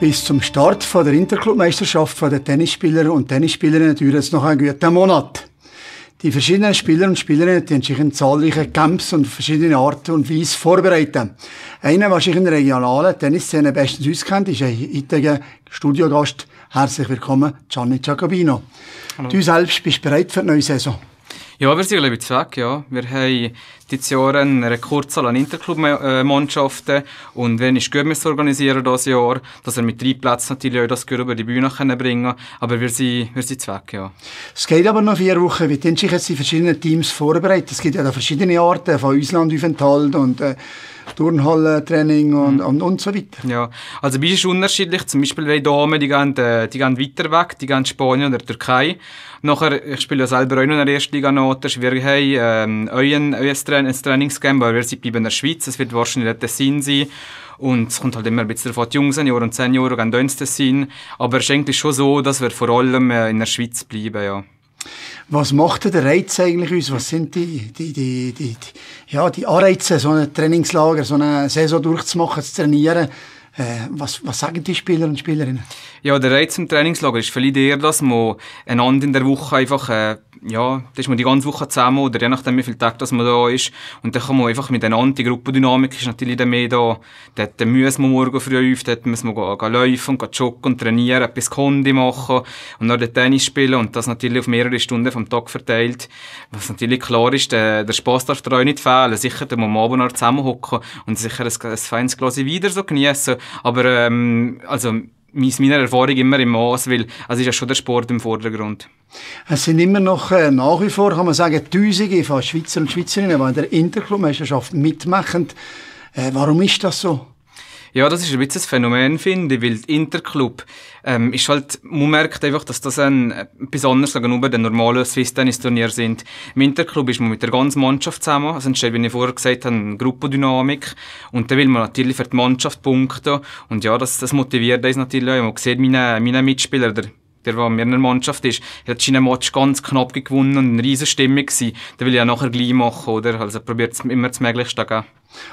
Bis zum Start von der Interclubmeisterschaft von den Tennisspieler und Tennisspielerinnen dauert es noch einen guten Monat. Die verschiedenen Spieler und Spielerinnen die haben sich in zahlreichen Camps und verschiedenen Arten und Weisen vorbereitet. Einer, der sich in der regionalen Tennisszene bestens auskennt, ist ein heutiger Studiogast. Herzlich willkommen, Gianni Giacobino. Hallo. Du selbst bist bereit für die neue Saison? Ja, wir sind glaube ich weg, ja. Wir haben dieses Jahr eine Kurzzahl an Interclub-Mannschaften und wenn ich Gürmis organisieren dieses Jahr, dass er mit drei Plätzen natürlich auch das Gürmis über die Bühne können bringen aber wir sind, wir sind weg, ja. Es geht aber noch vier Wochen, wie sind sich jetzt die verschiedenen Teams vorbereitet, es gibt ja da verschiedene Arten von Auslandaufenthalt und äh, Turnhallentraining und, mhm. und, und so weiter. Ja, also bei ist unterschiedlich. Zum Beispiel die Damen, die gehen, äh, die gehen weiter weg, die gehen Spanien oder Türkei. Nachher, ich spiele ja selber auch noch in der ersten Liga noch, das ist wirklich, hey, ähm, euer, euer Training ein Trainingscamp, weil wir sind bleiben in der Schweiz, es wird wahrscheinlich der Tessin sein. Und es kommt halt immer ein bisschen von den jungen Senioren und Senioren gehen ins Tessin. Aber es ist eigentlich schon so, dass wir vor allem äh, in der Schweiz bleiben, ja. Was macht der Reiz eigentlich uns? Was sind die, die, die, die, ja, die Anreize, so ein Trainingslager, so eine Saison durchzumachen, zu trainieren? Äh, was, was, sagen die Spieler und Spielerinnen? Ja, der Reiz im Trainingslager ist vielleicht eher, dass man einander in der Woche einfach äh, ja, da ist man die ganze Woche zusammen oder je nachdem, wie viele Tage man da ist. Und dann kann man einfach mit einer Anti-Gruppendynamik ist natürlich dann mehr da. Dort müssen wir morgen früh auf, dort müssen wir gehen, gehen laufen, gehen joggen, und trainieren, etwas Kunde machen und dann den Tennis spielen und das natürlich auf mehrere Stunden vom Tag verteilt. Was natürlich klar ist, der, der Spass darf da auch nicht fehlen. Sicher, da muss man abends noch zusammenhocken und sicher ein, ein feines Glas wieder so genießen. Aber, ähm, also, aus meiner Erfahrung immer im Maß, weil es ist ja schon der Sport im Vordergrund. Es sind immer noch äh, nach wie vor, kann man sagen, Tausende von Schweizer und Schweizerinnen, die in der Interclub-Meisterschaft mitmachen. Äh, warum ist das so? Ja, das ist ein bisschen ein Phänomen, finde ich, weil der Interclub ähm, ist halt, man merkt einfach, dass das ein, äh, besonders gegenüber den normalen Swiss Tennis Turnier sind. Im Interclub ist man mit der ganzen Mannschaft zusammen, also entsteht, wie ich vorher gesagt habe, eine Gruppendynamik und da will man natürlich für die Mannschaft punkten und ja, das, das motiviert uns natürlich auch. Man sieht meine, meine Mitspieler, der der, der in meiner Mannschaft ist, hat seinen Match ganz knapp gewonnen und eine riesige Stimmung gewesen. Da will ich ja nachher gleich machen, oder? Also probiert immer das Möglichste geben.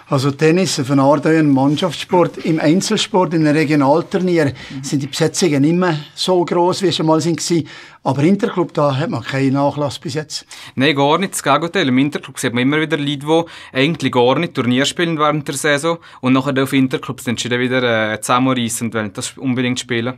Also Tennis, von Ardeu ein Mannschaftssport. Im Einzelsport, in einem Regionalturnier, sind die Besetzungen immer so groß, wie sie mal waren. Aber Interclub, da hat man keinen Nachlass bis jetzt. Nein, gar nicht. Das Gegenteil. Im Interclub sieht man immer wieder Leute, die eigentlich gar nicht Turnier spielen während der Saison und nachher auf Interclubs dann wieder äh, zusammenreissen und wollen das unbedingt spielen.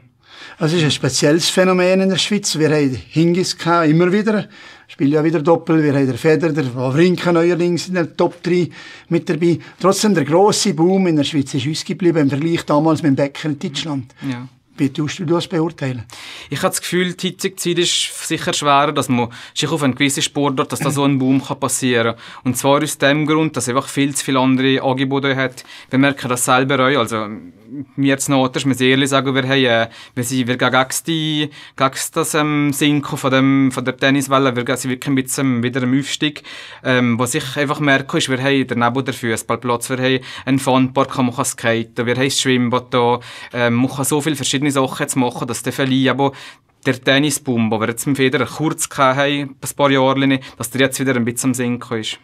Also, es ist ein spezielles Phänomen in der Schweiz. Wir haben Hingis gehabt, immer wieder. Spielen ja wieder Doppel. Wir haben den Feder, der Wawrinka neuerdings in der Top 3 mit dabei. Trotzdem, der grosse Boom in der Schweiz ist uns geblieben im Vergleich damals mit dem Bäcker in Deutschland. Ja wie tust du das beurteilen? Ich habe das Gefühl, die heutige Zeit ist sicher schwerer, dass man sich auf einen gewissen Sport Sportort, dass da so ein Boom kann passieren kann. Und zwar aus dem Grund, dass einfach viel zu viele andere Angebote hat. Wir merken das selber auch. Also, wir jetzt noch, das muss ehrlich sagen, wir, haben, äh, wir sind wir gehen gegen, die, gegen das ähm, Sinken von, dem, von der Tenniswelle, wir sind wirklich ein bisschen wieder im Aufstieg. Ähm, was ich einfach merke, ist, wir haben daneben den Fußballplatz, wir haben einen Funpark, man kann skaten, wir haben das Schwimmbad da, ähm, man kann so viele verschiedene schöne Sachen zu machen, dass der vielleicht aber der Tennisboom, den wir jetzt mit Federer kurz hatten, ein paar Jahre, dass der jetzt wieder ein bisschen am Sinken ist.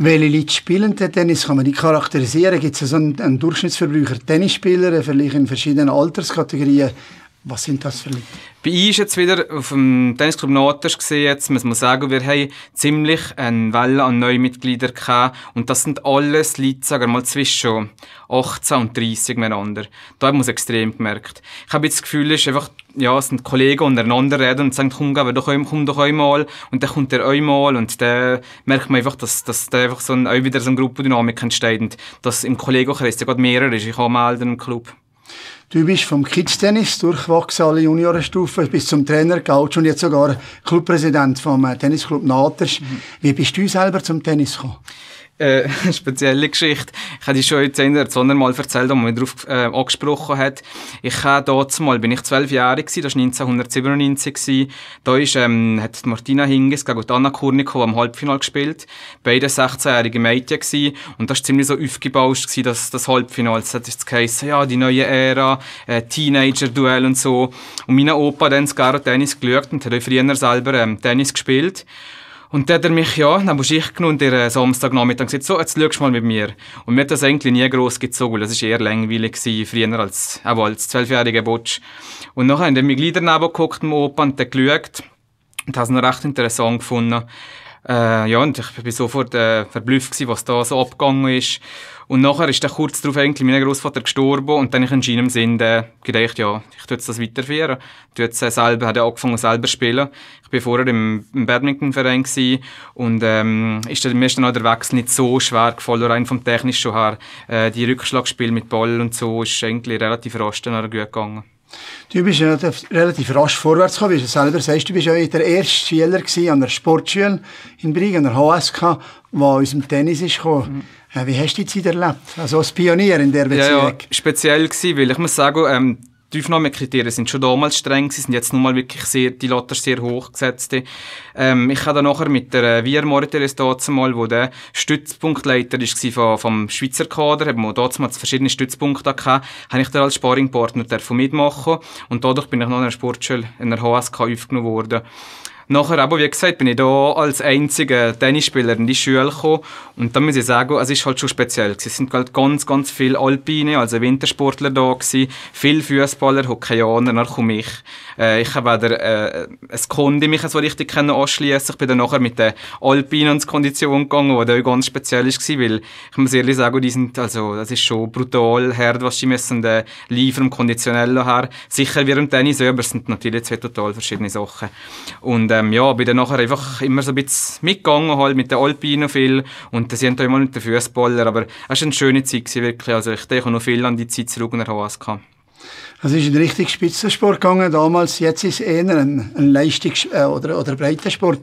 Welche Leute spielen den Tennis? Kann man die charakterisieren? Gibt es so einen, einen Durchschnittsverbraucher Tennisspieler, vielleicht in verschiedenen Alterskategorien? Was sind das für Leute? Bei uns war jetzt wieder auf dem Tennisclub Notas, jetzt muss man sagen, wir haben ziemlich eine Welle an neuen Mitgliedern gehabt. Und das sind alles Leute, sagen wir mal, zwischen 18 und 30 miteinander. Da hat man es extrem gemerkt. Ich habe jetzt das Gefühl, es ist einfach, ja, es sind Kollegen untereinander reden und sagen, komm, aber doch, komm doch einmal. Und dann kommt der einmal. Und dann merkt man einfach, dass, dass da einfach so ein, auch wieder so eine Gruppendynamik entsteht. Und dass im Kollegenkreis gerade mehrere ist. Ich habe mal einen Club. Du bist vom Kids-Tennis durchwachsen alle Juniorenstufen bis zum Trainer Couch und jetzt sogar Clubpräsident vom äh, Tennisclub Naters. Mhm. Wie bist du selber zum Tennis gekommen? äh, spezielle Geschichte. Ich habe die schon jetzt in der Sonne mal erzählt, wo man darauf äh, angesprochen hat. Ich habe dort mal, bin ich zwölf Jahre gewesen, das war 1997 gewesen. Da ist, ähm, hat Martina Hingis gegen Anna Kurnikova am Halbfinale gespielt. Beide 16-jährige Mädchen gewesen. Und das war ziemlich so aufgebauscht gewesen, das, das Halbfinale. Es hat jetzt geheißen, ja, die neue Ära, äh, Teenager-Duell und so. Und mein Opa hat dann das Tennis geschaut und hat früher selber ähm, Tennis gespielt. Und dann hat er mich ja, dann muss ich genommen und der äh, Samstagnachmittag gesagt, so, jetzt schaust du mal mit mir. Und mir hat das eigentlich nie gross gezogen. Das war eher langweilig, gewesen, früher als, auch als zwölfjähriger Butsch. Und nachher haben wir Glieder geguckt im Opa und dann geschaut. Und das noch recht interessant gefunden. Äh, ja, und ich war sofort äh, verblüfft, gewesen, was da so abgegangen ist. Und nachher ist dann kurz darauf eigentlich mein Großvater gestorben und dann ich in seinem Sinn äh, gedacht, ja, ich tue das weiterführen. Ich jetzt, äh, selber, hat angefangen selber zu spielen. Ich war vorher im, im Badmintonverein gewesen, und ähm, ist dann, mir ist dann auch der Wechsel nicht so schwer gefallen, rein vom Technischen her. Äh, die Rückschlagspiel mit Ball und so ist eigentlich relativ rasch dann gut gegangen. Du bist ja relativ rasch vorwärts gekommen, wie du selber sagst. Du bist ja der erste Schüler an der Sportschule in Brieg, an der HSK, der aus dem Tennis ist gekommen. Mhm. Äh, wie hast du die Zeit erlebt? Also als Pionier in der Beziehung. Ja, ja speziell gewesen, weil ich muss sagen, ähm, die Aufnahmekriterien sind schon damals streng, sie sind jetzt nun mal wirklich sehr, die Latte sehr hoch gesetzt. Ähm, ich habe dann nachher mit der äh, Vier Moriteres mal, wo der Stützpunktleiter war vom, vom Schweizer Kader, haben wir damals verschiedene Stützpunkte gehabt, habe ich dann als Sparringpartner mitmachen und dadurch bin ich noch in einer Sportschule, in der HSK aufgenommen worden. Nachher, aber wie gesagt, bin ich hier als einziger Tennisspieler in die Schule gekommen. Und da muss ich sagen, es ist halt schon speziell. Es sind halt ganz, ganz viele Alpine, also Wintersportler da gewesen, viele Fußballer, Hockeyaner, dann komme ich. Äh, ich habe weder äh, es konnte mich so richtig anschliessen Ich bin dann nachher mit den Alpinen ins Kondition gegangen, wo auch ganz speziell war. weil ich muss ehrlich sagen, die sind, also, das ist schon brutal hart, was sie müssen äh, liefern, vom Konditionellen her. Sicher wie im Tennis, aber es sind natürlich zwei total verschiedene Sachen. Und, äh, ähm, ja, bin dann nachher einfach immer so ein bisschen mitgegangen halt mit den Alpinen viel und das sind immer mit den Fußballern, aber es war eine schöne Zeit gewesen, wirklich, also ich denke noch viel an die Zeit zurück nach Haas gehabt. Also, es ist ein richtig Spitzensport gegangen damals, jetzt ist es eher ein, ein Leistungs- äh, oder, oder Breitensport.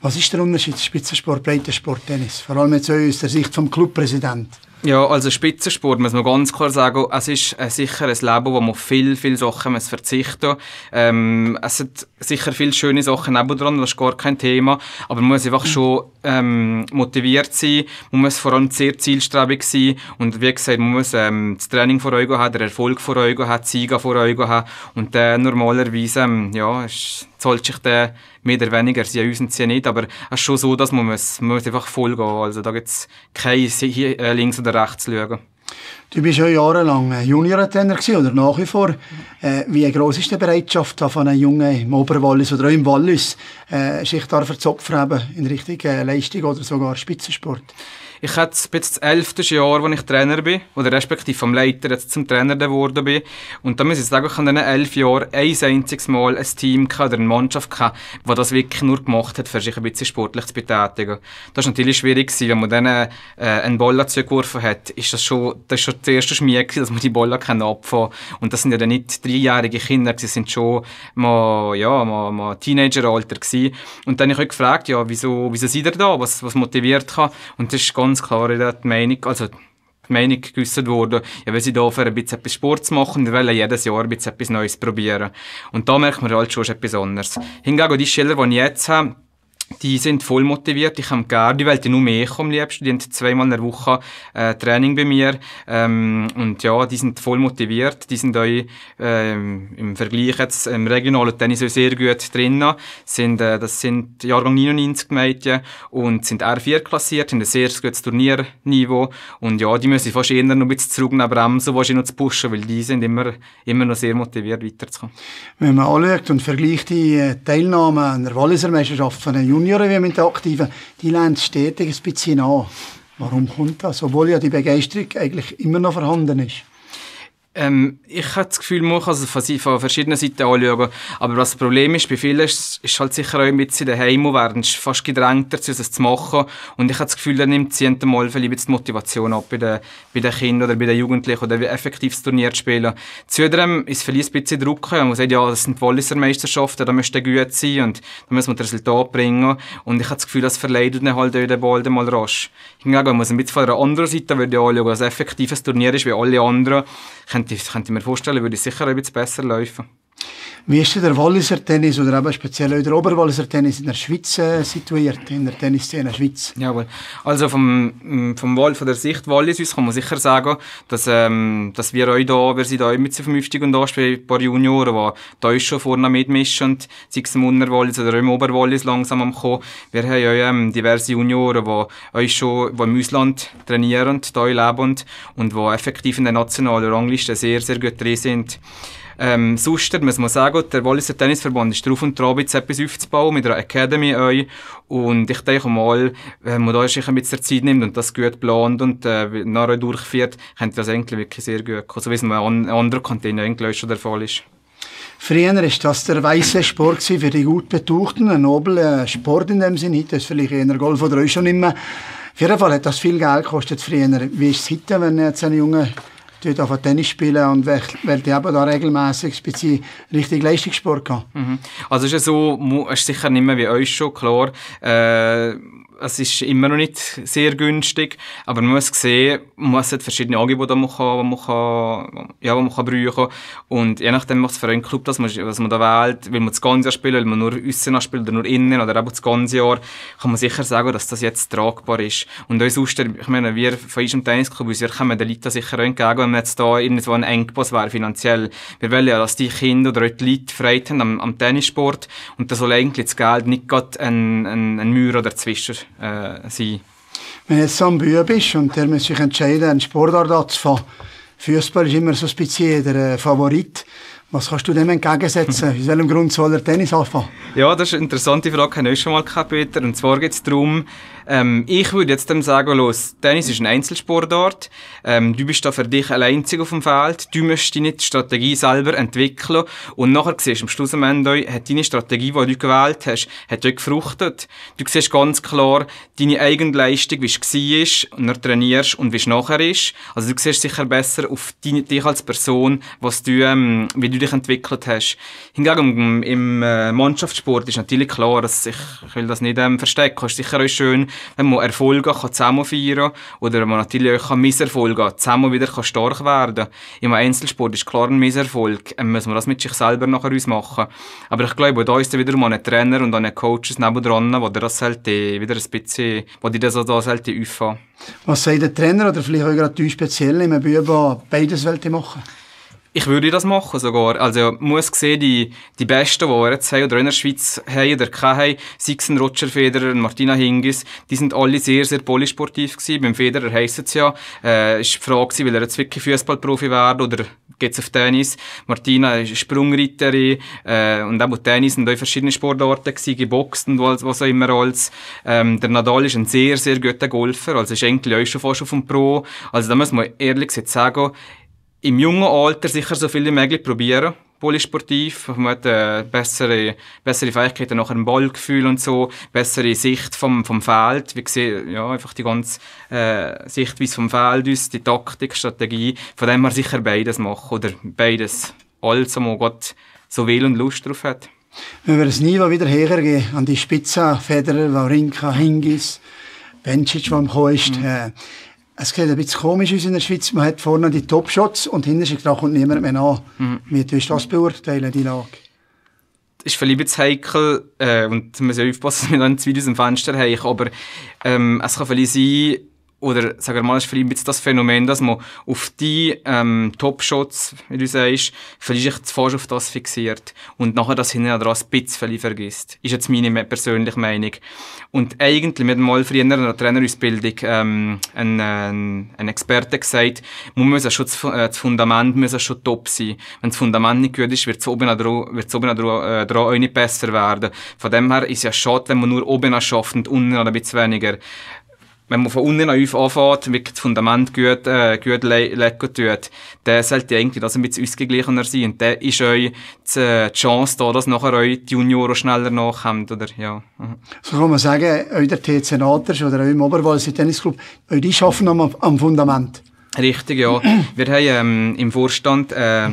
Was ist der Unterschied Spitzensport, Breitensport, Tennis? Vor allem jetzt aus der Sicht vom Clubpräsidenten. Ja, also Spitzensport muss man ganz klar sagen, es ist äh, sicher ein Leben, wo man viel, viel Sachen muss verzichten muss. Ähm, es hat sicher viele schöne Sachen nebendran, das ist gar kein Thema, aber man muss einfach mhm. schon ähm, motiviert sein, man muss vor allem sehr zielstrebig sein und wie gesagt, man muss ähm, das Training vor Augen haben, den Erfolg vor Augen haben, die Siege vor Augen haben und dann normalerweise, ähm, ja, ist zahlt sich der mehr oder weniger, sie uns ja nicht, aber es ist schon so, dass man, muss, man muss einfach vollgehen muss. Also da gibt es keine hier, äh, links oder rechts zu schauen. Du bist ja jahrelang Junior-Trainer oder nach wie vor. Äh, wie groß ist die Bereitschaft von einem Jungen im Oberwallis oder auch im Wallis, äh, sich da verzopfen in Richtung äh, Leistung oder sogar Spitzensport? Ich hatte jetzt das elfte Jahr, als ich Trainer bin, oder respektive vom Leiter jetzt zum Trainer geworden bin. Und da muss ich sagen, ich habe in diesen elf Jahren ein einziges Mal ein Team oder eine Mannschaft gehabt, die das wirklich nur gemacht hat, um sich ein bisschen sportlich zu betätigen. Das war natürlich schwierig, gewesen, wenn man denen äh, einen Ball zugeworfen hat. Ist das, schon, das ist schon das erste Schmier, gewesen, dass man die Ball abfangen kann. Und das sind ja dann nicht dreijährige Kinder, sie sind schon mal, ja, mal, mal Teenageralter gewesen. Und dann habe ich euch gefragt, ja, wieso, wieso seid ihr da? Was, was motiviert kann? Und das ist ganz ganz klar die Meinung, also die Meinung geäußert wurde, ja, wir sind da für ein bisschen etwas Sport machen, wir wollen jedes Jahr ein bisschen etwas Neues probieren. Und da merkt man halt schon etwas anderes. Hingegen die Schüler, die ich jetzt habe, die sind voll motiviert. Ich habe gerne, die wollten nur mehr kommen liebsten. Die haben zweimal in der Woche äh, Training bei mir. Ähm, und ja, die sind voll motiviert. Die sind auch ähm, im Vergleich jetzt im regionalen Tennis auch sehr gut drin. Sind, äh, das sind Jahrgang 99 Mädchen und sind R4 klassiert, haben ein sehr gutes Turnierniveau. Und ja, die müssen fast eher noch ein bisschen zurück nach bremsen, wahrscheinlich noch zu pushen, weil die sind immer, immer noch sehr motiviert, weiterzukommen. Wenn man anschaut und vergleicht die äh, Teilnahme an der Walliser Meisterschaft von den Junioren wie mit den Aktiven, die lernen stetig ein bisschen an. Warum kommt das? Obwohl ja die Begeisterung eigentlich immer noch vorhanden ist. Ähm, ich habe das Gefühl, man kann es von verschiedenen Seiten anschauen. Aber was das Problem ist, bei vielen ist, ist halt sicher auch ein bisschen daheim werden. Es fast gedrängter, dazu, es zu machen. Und ich habe das Gefühl, da nimmt sie Mal vielleicht die Motivation ab bei den, bei den Kindern oder bei den Jugendlichen oder wie effektiv das Turnier zu spielen. Zudem ist vielleicht ein bisschen Druck. Man sagt, ja, das sind Walliser Meisterschaften, da müsste gut sein und da muss man das Resultat bringen. Und ich habe das Gefühl, das verleidet dann halt den Ball mal rasch. Hingegen muss man ein bisschen von der anderen Seite anschauen, dass effektiv ein Turnier ist wie alle anderen könnte, könnte ich mir vorstellen, würde ich sicher etwas besser laufen. Wie ist denn der Walliser Tennis oder eben speziell auch der Oberwalliser Tennis in der Schweiz äh, situiert, in der Tennisszene in der Schweiz? Jawohl. Also vom, mm, vom Wall, von der Sicht Wallis aus kann man sicher sagen, dass, ähm, dass wir euch da, wir sind auch mit zu vernünftig und da spielen ein paar Junioren, die da schon vorne mitmischen, sei es im Unterwallis oder im Oberwallis langsam am Kommen. Wir haben auch ähm, diverse Junioren, die euch schon die im Ausland trainieren, hier leben und die effektiv in der nationalen Rangliste sehr, sehr gut drin sind. Ähm, sonst muss sagen, der Walliser Tennisverband ist drauf und dran, jetzt etwas aufzubauen mit einer Academy. Euch. Und ich denke mal, wenn man da sich ein bisschen Zeit nimmt und das gut plant und äh, nachher durchführt, könnte das eigentlich wirklich sehr gut kommen. So wie es ein an, anderer Kontinent eigentlich schon der Fall ist. Früher ist das der weiße Sport für die gut betuchten, ein nobler äh, Sport in dem Sinne. Das ist vielleicht eher Golf oder euch schon immer. Auf jeden Fall hat das viel Geld gekostet früher. Wie ist es heute, wenn jetzt ein junger dort auf Tennis spielen und werde eben da regelmäßig richtig Leistungssport gehabt. Mhm. Also ist es so, ist sicher nicht mehr wie euch schon klar, äh, es ist immer noch nicht sehr günstig, aber man muss sehen, man muss halt verschiedene Angebote, die man, kann, die man, kann, ja, die man kann brauchen kann. Und je nachdem macht es für einen Club, das man, was man da wählt, will man das ganze Jahr spielen, will man nur außen spielen oder nur innen oder eben das ganze Jahr, kann man sicher sagen, dass das jetzt tragbar ist. Und uns sonst, ich meine, wir von unserem Tennisclub, wir kommen den Leuten sicher entgegen, wenn wir jetzt da irgendwo ein Engpass wäre finanziell. Wir wollen ja, dass die Kinder oder die Leute frei haben am, am Tennissport und da soll eigentlich das Geld nicht gerade ein, ein, ein Mauer dazwischen äh, sein. Wenn du jetzt am Bühne bist und der muss sich entscheiden, einen Sportart anzufangen, Fußball ist immer so ein bisschen der äh, Favorit. Was kannst du dem entgegensetzen? Aus welchem Grund soll er Tennis anfangen? Ja, das ist eine interessante Frage, habe ich schon mal gehabt, Peter. Und zwar geht es darum, ähm, ich würde jetzt dem sagen, los, Tennis ist ein Einzelsportort. Ähm, du bist da für dich allein auf dem Feld. Du musst deine Strategie selber entwickeln. Und nachher siehst du am Schluss am Ende, hat deine Strategie, die du gewählt hast, hat dich gefruchtet. Du siehst ganz klar deine Eigenleistung, wie es war, und du trainierst und wie es nachher ist. Also du siehst sicher besser auf deine, dich als Person, was du, ähm, wie du dich entwickelt hast. Hingegen im äh, Mannschaftssport ist natürlich klar, dass ich, ich will das nicht ähm, verstecken. Es ist sicher auch schön, wenn man Erfolge kann zusammen feiern kann oder man natürlich auch Misserfolge zusammen wieder kann stark werden kann. Im Einzelsport ist klar ein Misserfolg, ähm, muss man das mit sich selber nachher uns machen. Aber ich glaube, da ist dann wieder mal ein Trainer und ein Coaches nebendran, wo dir das halt wieder ein bisschen, wo dir das, das halt auffangen. Was sagt der Trainer oder vielleicht auch gerade du speziell im Büben, beides wollte machen? Ich würde das machen sogar. Also muss sehen, die, die Besten, die wir jetzt haben oder in der Schweiz haben oder haben, Sixen Roger Federer, ein Martina Hingis, die sind alle sehr, sehr polysportiv gewesen. Beim Federer heisst es ja, äh, ist die Frage will er jetzt wirklich Fußballprofi werden oder geht's auf Tennis? Martina ist Sprungreiterin äh, und auch Tennis und auch verschiedene Sportarten gewesen, geboxt und was, was auch immer alles. Ähm, der Nadal ist ein sehr, sehr guter Golfer, also ist eigentlich auch schon fast auf dem Pro. Also da muss man ehrlich gesagt sagen, im jungen Alter sicher so viel wie möglich probieren, polysportiv. Man hat äh, bessere, bessere Fähigkeiten nachher im Ballgefühl und so, bessere Sicht vom, vom Feld. wie sehen ja, einfach die ganze äh, Sichtweise vom Feld, aus, die Taktik, Strategie. Von dem her sicher beides machen oder beides. alles, wo Gott so will und Lust drauf hat. Wenn wir es nie wieder hergehen an die Spitze, Federer, Wawrinka, Hingis, Bencic, der am mhm. ist, äh, es geht ein bisschen komisch aus in der Schweiz. Man hat vorne die Top-Shots und hinten kommt niemand mehr an. Mhm. Wie tust du das beurteilen, die Lage? ist vielleicht jetzt heikel äh, und man soll aufpassen, dass wir dann zwei aus dem Fenster haben. Aber ähm, es kann vielleicht sein, oder sagen wir mal, ist für ihn das Phänomen, dass man auf die ähm, Top-Shots, wie du sagst, vielleicht zuvorst auf das fixiert und nachher das hinten dran ein bisschen vergisst. Ist jetzt meine persönliche Meinung. Und eigentlich, mit haben mal früher in einer Trainerausbildung ähm, ein, ein, ein Experte gesagt, man muss schon das, äh, das Fundament muss schon top sein. Wenn das Fundament nicht gut ist, wird es oben dran, wird's oben dran, äh, dran auch nicht besser werden. Von dem her ist es ja schade, wenn man nur oben schafft und unten ein bisschen weniger wenn man von unten an uns anfängt, wirklich das Fundament gut, äh, gut le legen tut, dann sollte eigentlich das ein bisschen ausgeglichener sein. Und dann ist euch die, äh, Chance da, dass nachher euch die Junioren schneller nachkommen, oder? Ja. Mhm. So kann man sagen, euer TC Naters oder euer im Oberwalser Tennisclub, euch die arbeiten am, am Fundament. Richtig, ja. Wir haben ähm, im Vorstand, äh,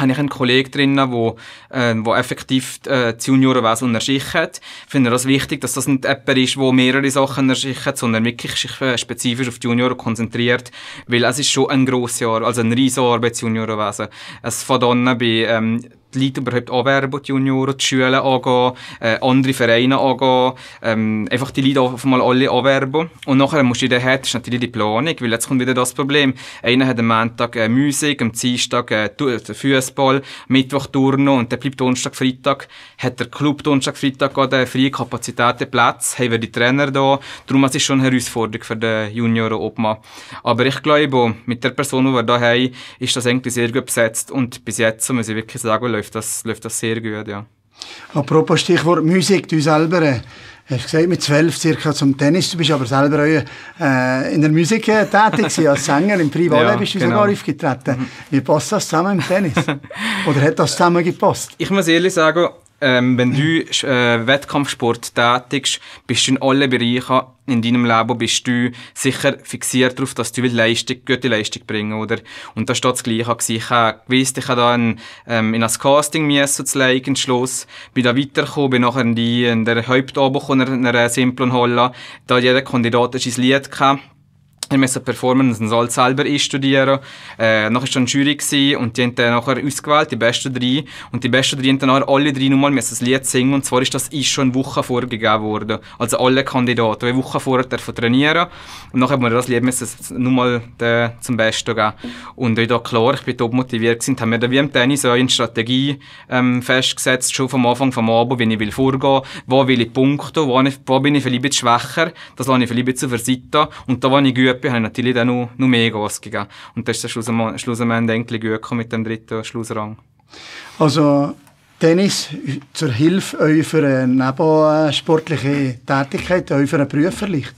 habe ich einen Kollegen drin, der äh, wo effektiv äh, die Juniorenwesen unterschichtet. Ich finde das wichtig, dass das nicht jemand ist, der mehrere Sachen unterschichtet, sondern wirklich sich äh, spezifisch auf die Junioren konzentriert, weil es ist schon ein grosses Jahr, also ein riesiges Jahr bei Juniorenwesen. Es fängt an bei ähm, die Leute überhaupt anwerben, die Junioren, die Schulen angehen, äh, andere Vereine angehen, ähm, einfach die Leute auf einmal alle anwerben. Und nachher musst du in der ist natürlich die Planung, weil jetzt kommt wieder das Problem. Einer hat am Montag äh, Musik, am Dienstag äh, äh Fußball, Mittwoch Turnen und dann bleibt Donnerstag, Freitag, hat der Club Donnerstag, Freitag gerade freie Kapazitäten, Platz, haben wir die Trainer da. Darum ist es schon eine Herausforderung für die Junioren Obmann. Aber ich glaube, mit der Person, die wir da haben, ist das eigentlich sehr gut besetzt und bis jetzt muss ich wirklich sagen, läuft das, läuft das sehr gut, ja. Apropos Stichwort Musik, du selber, äh, hast gesagt, mit zwölf circa zum Tennis, du bist aber selber auch äh, in der Musik äh, tätig als Sänger, im Privaten ja, bist du genau. sogar aufgetreten. Mhm. Wie passt das zusammen im Tennis? Oder hat das zusammen gepasst? Ich muss ehrlich sagen, ähm, wenn du äh, Wettkampfsport tätigst, bist du in allen Bereichen in deinem Leben bist du sicher fixiert darauf, dass du Leistung, gute Leistung bringen oder und das war das Gleiche. Ich habe gewusst, ich habe da ähm, in ein Casting müssen, zu Leiken Schluss, bin da weitergekommen, bin nachher in, die, in der Hauptabend in einer simplen Halle, da jeder Kandidat sein Lied gehabt wir müssen Performance und Salz selber einstudieren. Äh, nachher war schon eine Jury gewesen, und die haben dann nachher ausgewählt, die besten drei. Und die besten drei haben dann nachher alle drei nochmal ein Lied singen und zwar ist das ist schon eine Woche vorgegeben worden. Also alle Kandidaten, eine Woche vorher dürfen trainieren und nachher haben wir das Lied nochmal äh, zum Besten geben. Und ich da klar, ich bin top motiviert gewesen, haben wir dann wie im Tennis auch eine Strategie ähm, festgesetzt, schon vom Anfang vom Abend, wie ich will vorgehen, wo will ich punkten, wo, wo bin ich vielleicht schwächer, das lasse ich vielleicht ein bisschen zur Seite und da, wo ich gut Köpfe haben natürlich dann noch, noch mehr Gas gegeben. Und das ist dann Schluss am, Schluss am Ende gut mit dem dritten Schlussrang. Also Tennis zur Hilfe euch für eine nebensportliche Tätigkeit, euch für einen Beruf vielleicht?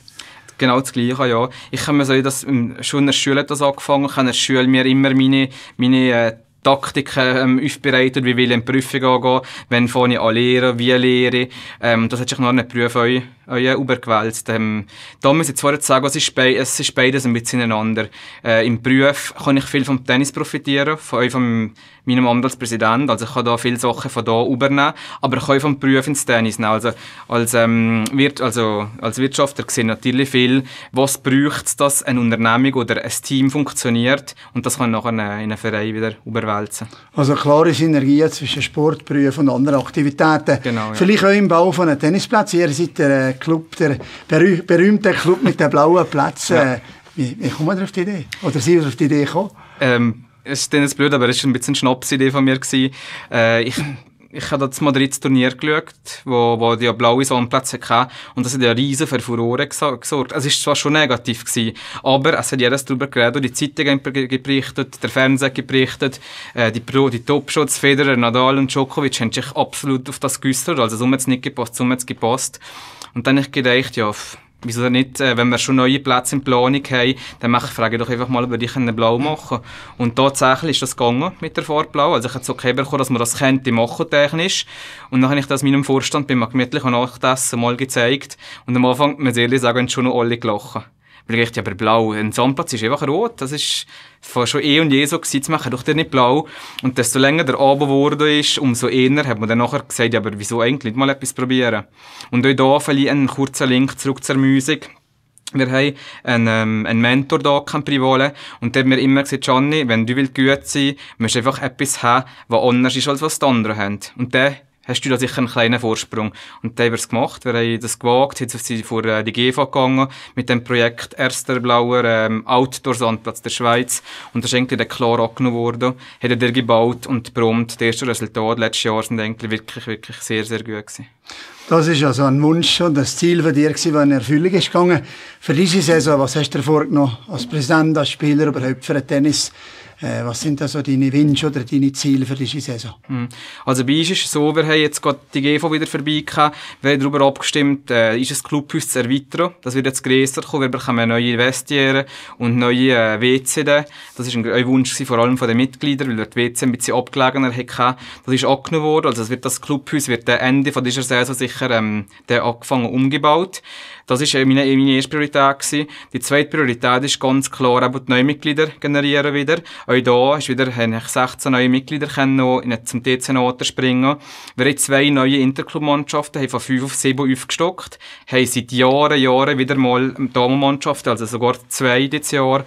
Genau das Gleiche, ja. Ich habe mir so, das, schon in der Schule das angefangen, ich habe in der Schule mir immer meine, meine äh, Taktiken ähm, aufbereitet, wie will ich in die Prüfung angehen, wenn fange ich an lehren, wie lehre ich. Ähm, das hat sich noch nicht prüfen euch übergewälzt. Ähm, da muss ich zwar jetzt sagen, es ist, es ist beides ein bisschen ineinander. Äh, Im Beruf kann ich viel vom Tennis profitieren, von euch, von meinem Amt als Präsident. Also ich kann da viele Sachen von da übernehmen, aber ich kann auch vom Beruf ins Tennis nehmen. Also als, ähm, Wirt, also als Wirtschaftler sehe ich natürlich viel, was braucht es, dass eine Unternehmung oder ein Team funktioniert und das kann ich nachher äh, in einen Verein wieder überwälzen. Also klare Synergien zwischen Sport, Beruf und anderen Aktivitäten. Genau, ja. Vielleicht auch im Bau von einem Tennisplatz. Ihr seid der äh, Club, der berühmte Club mit den blauen Plätzen. Ja. Wie, wie kommt man auf die Idee? Oder sind wir auf die Idee gekommen? Ähm, es ist blöd, aber es war ein bisschen eine Schnapsidee von mir. Äh, ich ich habe das Madrid-Turnier geschaut, wo, wo die ja blaue Sonnenplätze hatten. Und das hat ja riesen für Furore gesorgt. Also, es war zwar schon negativ, gewesen, aber es hat jedes darüber geredet. Die Zeitungen berichtet, der Fernseher geberichtet, äh, die Pro, die Top-Shots, Federer, Nadal und Djokovic haben sich absolut auf das geäussert. Also, es hat nicht gepasst, es hat gepasst. Und dann habe ich gedacht, ja, wieso denn nicht, äh, wenn wir schon neue Plätze in Planung haben, dann mache ich, frage doch einfach mal, ob wir ich einen Blau machen können. Und tatsächlich ist das gegangen mit der Farbblau. Also ich habe es okay bekommen, dass man das könnte machen technisch. Und dann habe ich das meinem Vorstand beim gemütlichen Nachtessen mal gezeigt. Und am Anfang, muss ich ehrlich sagen, schon noch alle gelacht vielleicht aber blau. Ein Sandplatz ist einfach rot. Das war schon eh und je so gewesen, zu machen, doch der nicht blau. Und desto länger der Abend geworden ist, umso eher hat man dann nachher gesagt, ja, aber wieso eigentlich nicht mal etwas probieren? Und auch hier vielleicht einen kurzen Link zurück zur Musik. Wir haben einen, ähm, einen Mentor da in Privole und der hat mir immer gesagt, Gianni, wenn du gut sein, willst, musst du einfach etwas haben, was anders ist, als was die anderen haben. Und der hast du da sicher einen kleinen Vorsprung. Und dann haben wir es gemacht. Wir haben das gewagt, sind sie vor äh, die GEFA gegangen mit dem Projekt Erster Blauer ähm, Outdoor Sandplatz der Schweiz. Und das ist eigentlich klar angenommen worden, hat er der gebaut und prompt. Die ersten Resultate letztes Jahr sind eigentlich wirklich, wirklich sehr, sehr gut gewesen. Das ist also ein Wunsch und das Ziel von dir, das in Erfüllung ist gegangen. Für diese Saison, was hast du dir vorgenommen als Präsident, als Spieler, überhaupt für den Tennis? Äh, was sind da so deine Wünsche oder deine Ziele für diese Saison? Hm. Also bei uns ist es so, wir haben jetzt gerade die GV wieder vorbei gehabt, Wir haben darüber abgestimmt, äh, ist das Clubhaus zu erweitern. Das wird jetzt grösser kommen. Wir bekommen neue Vestiere und neue äh, WC. Da. Das ist ein, ein Wunsch vor allem von den Mitgliedern, weil wir die WC ein bisschen abgelegener hatten. Das ist angenommen worden. Also das wird das Clubhaus wird Ende von dieser Saison sicher ähm, der angefangen umgebaut. Das war meine, meine erste Priorität. Die zweite Priorität ist ganz klar, die neuen Mitglieder generieren wieder. Auch hier ist wieder, habe ich 16 neue Mitglieder können noch zum DC Noten springen. Wir haben zwei neue Interclub-Mannschaften, haben von fünf auf sieben aufgestockt, haben seit Jahren, Jahren wieder mal Damenmannschaften, also sogar zwei dieses Jahr.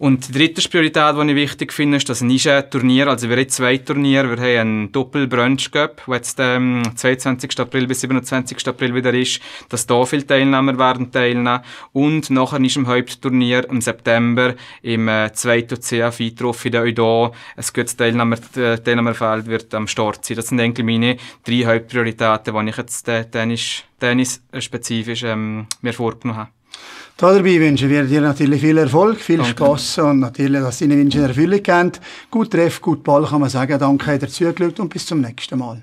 Und die dritte Priorität, die ich wichtig finde, ist das Nische-Turnier. Also wir haben zwei Turniere. Wir haben einen Doppel-Brunch-Cup, der jetzt am ähm, 22. April bis 27. April wieder ist, dass da viele Teilnehmer werden teilnehmen. Und nachher ist im Hauptturnier im September im äh, zweiten CFI-Trophy dann auch da ein gutes Teilnehmer, äh, Teilnehmerfeld wird am Start sein. Das sind eigentlich meine drei Hauptprioritäten, die ich jetzt äh, tennis, tennis spezifisch ähm, mir vorgenommen habe. Dabei wünschen wir dir natürlich viel Erfolg, viel Danke. Spaß und natürlich, dass deine Wünsche in Erfüllung gehen. Gut Treff, gut Ball kann man sagen. Danke, dass ihr zugeschaut und bis zum nächsten Mal.